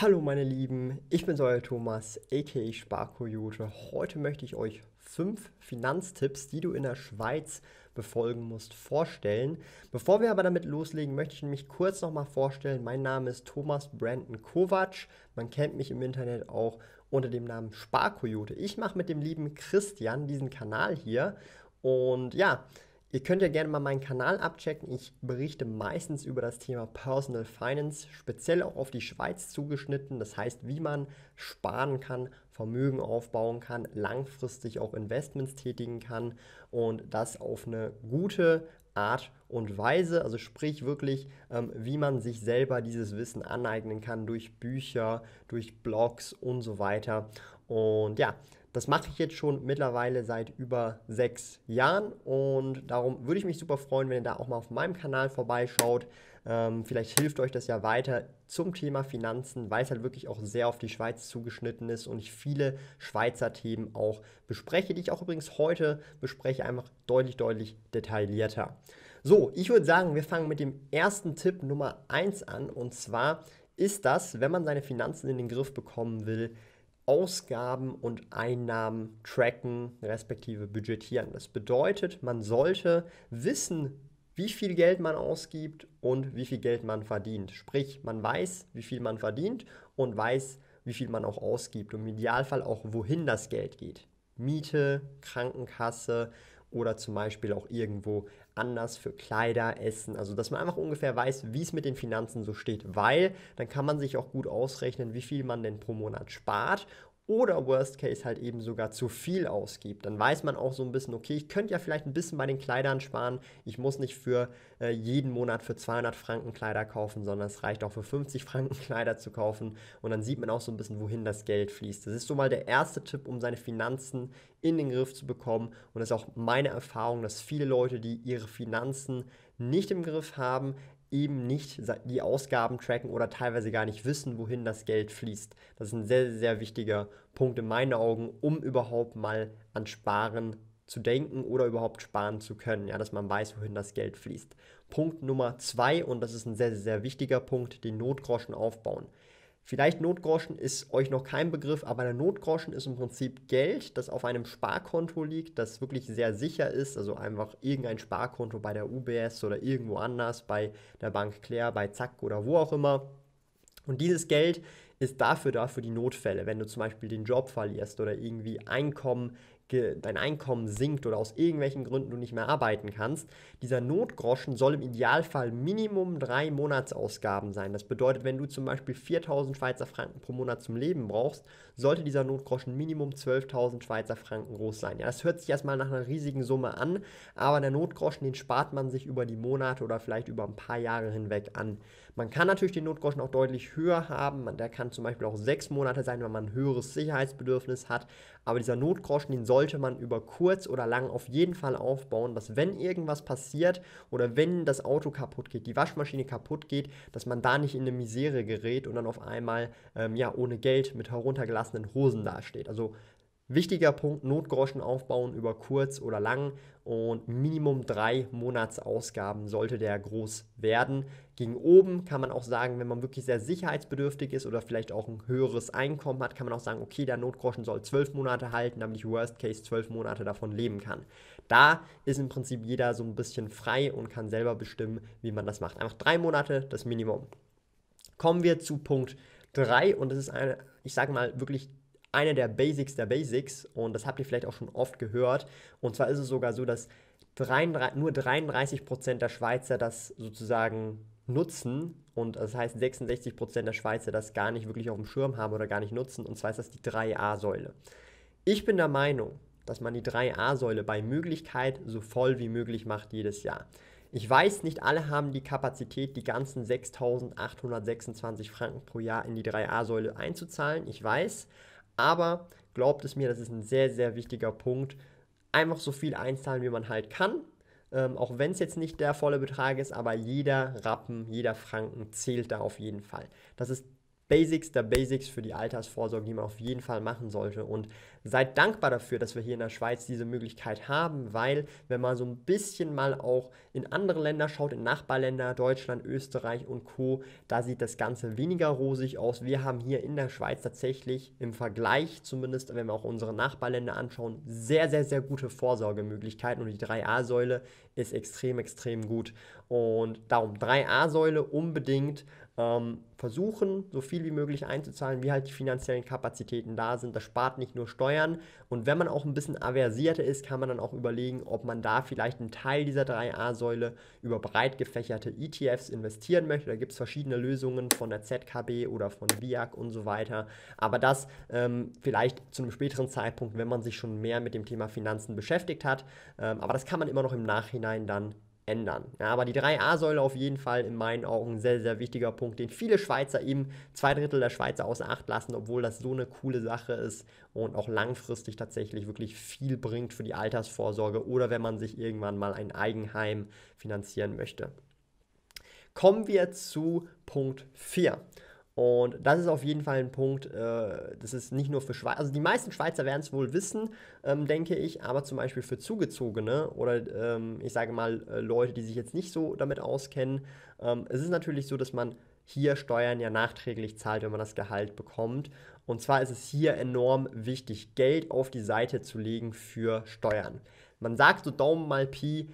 Hallo meine Lieben, ich bin euer Thomas, aka Sparkoyote. Heute möchte ich euch fünf Finanztipps, die du in der Schweiz befolgen musst, vorstellen. Bevor wir aber damit loslegen, möchte ich mich kurz nochmal vorstellen. Mein Name ist Thomas Brandon Kovac. Man kennt mich im Internet auch unter dem Namen Sparkoyote. Ich mache mit dem lieben Christian diesen Kanal hier. Und ja, Ihr könnt ja gerne mal meinen Kanal abchecken. Ich berichte meistens über das Thema Personal Finance, speziell auch auf die Schweiz zugeschnitten. Das heißt, wie man sparen kann, Vermögen aufbauen kann, langfristig auch Investments tätigen kann und das auf eine gute Art und Weise, also sprich wirklich, ähm, wie man sich selber dieses Wissen aneignen kann durch Bücher, durch Blogs und so weiter. Und ja, das mache ich jetzt schon mittlerweile seit über sechs Jahren und darum würde ich mich super freuen, wenn ihr da auch mal auf meinem Kanal vorbeischaut. Ähm, vielleicht hilft euch das ja weiter zum Thema Finanzen, weil es halt wirklich auch sehr auf die Schweiz zugeschnitten ist und ich viele Schweizer Themen auch bespreche, die ich auch übrigens heute bespreche, einfach deutlich, deutlich detaillierter. So, ich würde sagen, wir fangen mit dem ersten Tipp Nummer eins an und zwar ist das, wenn man seine Finanzen in den Griff bekommen will, Ausgaben und Einnahmen tracken, respektive budgetieren. Das bedeutet, man sollte wissen, wie viel Geld man ausgibt und wie viel Geld man verdient. Sprich, man weiß, wie viel man verdient und weiß, wie viel man auch ausgibt und im Idealfall auch, wohin das Geld geht. Miete, Krankenkasse oder zum Beispiel auch irgendwo anders für Kleider, Essen. Also, dass man einfach ungefähr weiß, wie es mit den Finanzen so steht, weil dann kann man sich auch gut ausrechnen, wie viel man denn pro Monat spart oder Worst Case halt eben sogar zu viel ausgibt. Dann weiß man auch so ein bisschen, okay, ich könnte ja vielleicht ein bisschen bei den Kleidern sparen. Ich muss nicht für äh, jeden Monat für 200 Franken Kleider kaufen, sondern es reicht auch für 50 Franken Kleider zu kaufen. Und dann sieht man auch so ein bisschen, wohin das Geld fließt. Das ist so mal der erste Tipp, um seine Finanzen in den Griff zu bekommen. Und das ist auch meine Erfahrung, dass viele Leute, die ihre Finanzen nicht im Griff haben, eben nicht die Ausgaben tracken oder teilweise gar nicht wissen, wohin das Geld fließt. Das ist ein sehr, sehr wichtiger Punkt in meinen Augen, um überhaupt mal an Sparen zu denken oder überhaupt sparen zu können, ja, dass man weiß, wohin das Geld fließt. Punkt Nummer zwei, und das ist ein sehr, sehr wichtiger Punkt, den Notgroschen aufbauen. Vielleicht Notgroschen ist euch noch kein Begriff, aber der Notgroschen ist im Prinzip Geld, das auf einem Sparkonto liegt, das wirklich sehr sicher ist. Also einfach irgendein Sparkonto bei der UBS oder irgendwo anders, bei der Bank Claire, bei Zack oder wo auch immer. Und dieses Geld ist dafür da für die Notfälle. Wenn du zum Beispiel den Job verlierst oder irgendwie Einkommen dein Einkommen sinkt oder aus irgendwelchen Gründen du nicht mehr arbeiten kannst. Dieser Notgroschen soll im Idealfall Minimum drei Monatsausgaben sein. Das bedeutet, wenn du zum Beispiel 4000 Schweizer Franken pro Monat zum Leben brauchst, sollte dieser Notgroschen Minimum 12.000 Schweizer Franken groß sein. Ja, das hört sich erstmal nach einer riesigen Summe an, aber der Notgroschen, den spart man sich über die Monate oder vielleicht über ein paar Jahre hinweg an. Man kann natürlich den Notgroschen auch deutlich höher haben. Der kann zum Beispiel auch sechs Monate sein, wenn man ein höheres Sicherheitsbedürfnis hat. Aber dieser Notgroschen, den sollte man über kurz oder lang auf jeden Fall aufbauen, dass wenn irgendwas passiert oder wenn das Auto kaputt geht, die Waschmaschine kaputt geht, dass man da nicht in eine Misere gerät und dann auf einmal ähm, ja ohne Geld mit heruntergelassenen Hosen dasteht. Also Wichtiger Punkt, Notgroschen aufbauen über kurz oder lang und Minimum drei Monatsausgaben sollte der groß werden. Gegen oben kann man auch sagen, wenn man wirklich sehr sicherheitsbedürftig ist oder vielleicht auch ein höheres Einkommen hat, kann man auch sagen, okay, der Notgroschen soll zwölf Monate halten, damit ich Worst Case zwölf Monate davon leben kann. Da ist im Prinzip jeder so ein bisschen frei und kann selber bestimmen, wie man das macht. Einfach drei Monate, das Minimum. Kommen wir zu Punkt 3 und das ist eine, ich sage mal, wirklich eine der Basics der Basics und das habt ihr vielleicht auch schon oft gehört. Und zwar ist es sogar so, dass 33, nur 33% Prozent der Schweizer das sozusagen nutzen und das heißt 66% Prozent der Schweizer das gar nicht wirklich auf dem Schirm haben oder gar nicht nutzen und zwar ist das die 3a-Säule. Ich bin der Meinung, dass man die 3a-Säule bei Möglichkeit so voll wie möglich macht jedes Jahr. Ich weiß, nicht alle haben die Kapazität, die ganzen 6.826 Franken pro Jahr in die 3a-Säule einzuzahlen. Ich weiß, aber glaubt es mir, das ist ein sehr, sehr wichtiger Punkt. Einfach so viel einzahlen, wie man halt kann. Ähm, auch wenn es jetzt nicht der volle Betrag ist, aber jeder Rappen, jeder Franken zählt da auf jeden Fall. Das ist Basics der Basics für die Altersvorsorge, die man auf jeden Fall machen sollte. Und seid dankbar dafür, dass wir hier in der Schweiz diese Möglichkeit haben, weil wenn man so ein bisschen mal auch in andere Länder schaut, in Nachbarländer, Deutschland, Österreich und Co., da sieht das Ganze weniger rosig aus. Wir haben hier in der Schweiz tatsächlich im Vergleich, zumindest wenn wir auch unsere Nachbarländer anschauen, sehr, sehr, sehr gute Vorsorgemöglichkeiten. Und die 3a-Säule ist extrem, extrem gut. Und darum 3a-Säule unbedingt ähm, versuchen, so viel wie möglich einzuzahlen, wie halt die finanziellen Kapazitäten da sind. Das spart nicht nur Steuern. Und wenn man auch ein bisschen aversierter ist, kann man dann auch überlegen, ob man da vielleicht einen Teil dieser 3a-Säule über breit gefächerte ETFs investieren möchte. Da gibt es verschiedene Lösungen von der ZKB oder von VIAC und so weiter. Aber das ähm, vielleicht zu einem späteren Zeitpunkt, wenn man sich schon mehr mit dem Thema Finanzen beschäftigt hat. Ähm, aber das kann man immer noch im Nachhinein dann ändern. Ja, aber die 3a-Säule auf jeden Fall in meinen Augen ein sehr, sehr wichtiger Punkt, den viele Schweizer eben, zwei Drittel der Schweizer außer Acht lassen, obwohl das so eine coole Sache ist und auch langfristig tatsächlich wirklich viel bringt für die Altersvorsorge oder wenn man sich irgendwann mal ein Eigenheim finanzieren möchte. Kommen wir zu Punkt 4. Und das ist auf jeden Fall ein Punkt, äh, das ist nicht nur für Schweizer, also die meisten Schweizer werden es wohl wissen, ähm, denke ich, aber zum Beispiel für Zugezogene oder ähm, ich sage mal äh, Leute, die sich jetzt nicht so damit auskennen, ähm, es ist natürlich so, dass man hier Steuern ja nachträglich zahlt, wenn man das Gehalt bekommt. Und zwar ist es hier enorm wichtig, Geld auf die Seite zu legen für Steuern. Man sagt so Daumen mal Pi,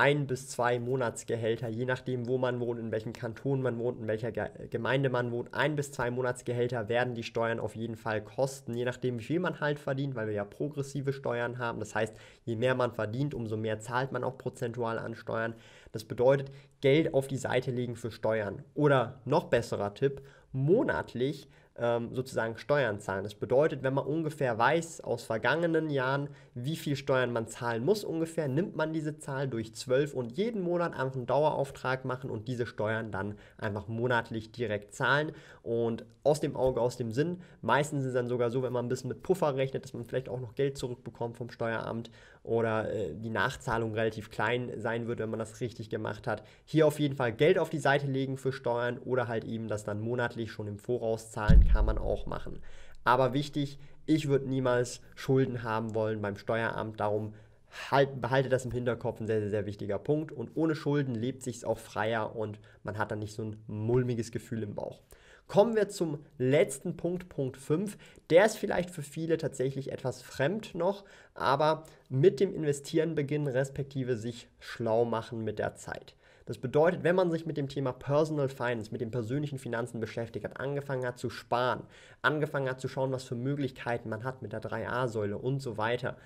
ein bis zwei Monatsgehälter, je nachdem, wo man wohnt, in welchem Kanton man wohnt, in welcher Gemeinde man wohnt. Ein bis zwei Monatsgehälter werden die Steuern auf jeden Fall kosten, je nachdem, wie viel man halt verdient, weil wir ja progressive Steuern haben. Das heißt, je mehr man verdient, umso mehr zahlt man auch prozentual an Steuern. Das bedeutet, Geld auf die Seite legen für Steuern. Oder noch besserer Tipp, monatlich ähm, sozusagen Steuern zahlen. Das bedeutet, wenn man ungefähr weiß aus vergangenen Jahren, wie viel Steuern man zahlen muss ungefähr, nimmt man diese Zahl durch 12 und jeden Monat einfach einen Dauerauftrag machen und diese Steuern dann einfach monatlich direkt zahlen. Und aus dem Auge, aus dem Sinn, meistens ist es dann sogar so, wenn man ein bisschen mit Puffer rechnet, dass man vielleicht auch noch Geld zurückbekommt vom Steueramt oder äh, die Nachzahlung relativ klein sein wird, wenn man das richtig gemacht hat. Hier auf jeden Fall Geld auf die Seite legen für Steuern oder halt eben das dann monatlich schon im Voraus zahlen, kann man auch machen. Aber wichtig, ich würde niemals Schulden haben wollen beim Steueramt, darum halt, behalte das im Hinterkopf, ein sehr, sehr, sehr wichtiger Punkt. Und ohne Schulden lebt sich auch freier und man hat dann nicht so ein mulmiges Gefühl im Bauch. Kommen wir zum letzten Punkt, Punkt 5. Der ist vielleicht für viele tatsächlich etwas fremd noch, aber mit dem Investieren beginnen, respektive sich schlau machen mit der Zeit. Das bedeutet, wenn man sich mit dem Thema Personal Finance, mit den persönlichen Finanzen beschäftigt hat, angefangen hat zu sparen, angefangen hat zu schauen, was für Möglichkeiten man hat mit der 3a-Säule und so weiter,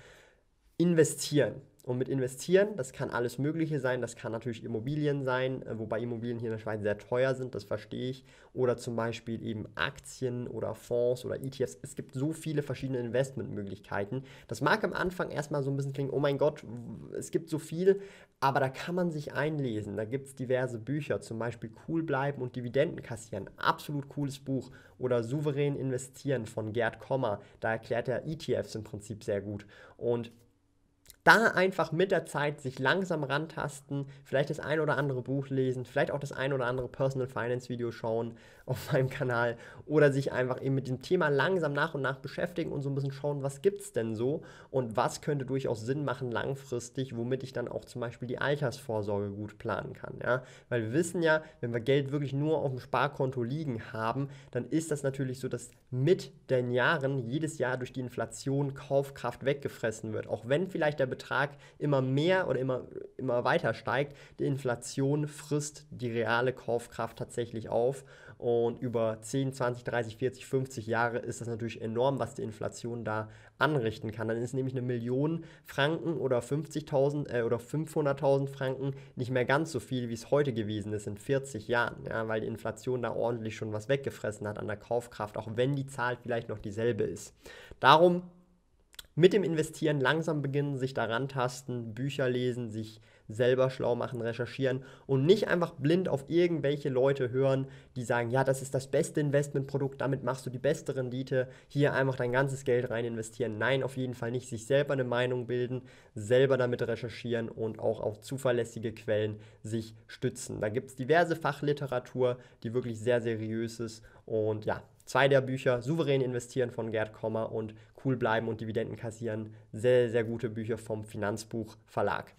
investieren und mit investieren, das kann alles Mögliche sein. Das kann natürlich Immobilien sein, äh, wobei Immobilien hier in der Schweiz sehr teuer sind, das verstehe ich. Oder zum Beispiel eben Aktien oder Fonds oder ETFs. Es gibt so viele verschiedene Investmentmöglichkeiten. Das mag am Anfang erstmal so ein bisschen klingen, oh mein Gott, es gibt so viel, aber da kann man sich einlesen. Da gibt es diverse Bücher, zum Beispiel Cool bleiben und Dividenden kassieren. Absolut cooles Buch. Oder Souverän investieren von Gerd Kommer. Da erklärt er ETFs im Prinzip sehr gut. Und da einfach mit der Zeit sich langsam rantasten, vielleicht das ein oder andere Buch lesen, vielleicht auch das ein oder andere Personal Finance Video schauen auf meinem Kanal oder sich einfach eben mit dem Thema langsam nach und nach beschäftigen und so ein bisschen schauen, was gibt es denn so und was könnte durchaus Sinn machen langfristig, womit ich dann auch zum Beispiel die Altersvorsorge gut planen kann. Ja? Weil wir wissen ja, wenn wir Geld wirklich nur auf dem Sparkonto liegen haben, dann ist das natürlich so, dass mit den Jahren jedes Jahr durch die Inflation Kaufkraft weggefressen wird. Auch wenn vielleicht der Betrag immer mehr oder immer, immer weiter steigt, die Inflation frisst die reale Kaufkraft tatsächlich auf. Und und über 10, 20, 30, 40, 50 Jahre ist das natürlich enorm, was die Inflation da anrichten kann. Dann ist nämlich eine Million Franken oder 50.000 äh, oder 500.000 Franken nicht mehr ganz so viel, wie es heute gewesen ist in 40 Jahren, ja, weil die Inflation da ordentlich schon was weggefressen hat an der Kaufkraft, auch wenn die Zahl vielleicht noch dieselbe ist. Darum mit dem Investieren langsam beginnen, sich daran tasten, Bücher lesen, sich selber schlau machen, recherchieren und nicht einfach blind auf irgendwelche Leute hören, die sagen, ja, das ist das beste Investmentprodukt, damit machst du die beste Rendite, hier einfach dein ganzes Geld rein investieren. Nein, auf jeden Fall nicht. Sich selber eine Meinung bilden, selber damit recherchieren und auch auf zuverlässige Quellen sich stützen. Da gibt es diverse Fachliteratur, die wirklich sehr seriös ist und ja, zwei der Bücher, Souverän investieren von Gerd Kommer und Cool bleiben und Dividenden kassieren, sehr, sehr gute Bücher vom Finanzbuch Verlag.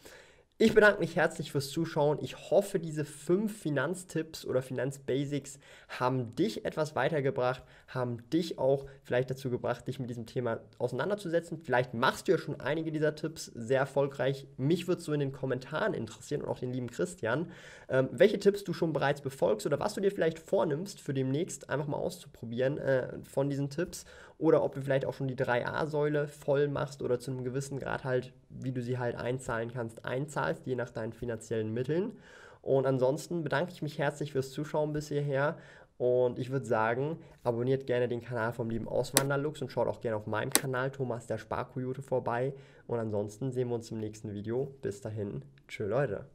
Ich bedanke mich herzlich fürs Zuschauen. Ich hoffe, diese fünf Finanztipps oder Finanzbasics haben dich etwas weitergebracht, haben dich auch vielleicht dazu gebracht, dich mit diesem Thema auseinanderzusetzen. Vielleicht machst du ja schon einige dieser Tipps sehr erfolgreich. Mich würde es so in den Kommentaren interessieren und auch den lieben Christian, ähm, welche Tipps du schon bereits befolgst oder was du dir vielleicht vornimmst, für demnächst einfach mal auszuprobieren äh, von diesen Tipps oder ob du vielleicht auch schon die 3a-Säule voll machst oder zu einem gewissen Grad halt, wie du sie halt einzahlen kannst, einzahlst, je nach deinen finanziellen Mitteln. Und ansonsten bedanke ich mich herzlich fürs Zuschauen bis hierher und ich würde sagen, abonniert gerne den Kanal vom lieben Auswanderlux und schaut auch gerne auf meinem Kanal Thomas der Sparkoyote vorbei. Und ansonsten sehen wir uns im nächsten Video. Bis dahin, tschö Leute.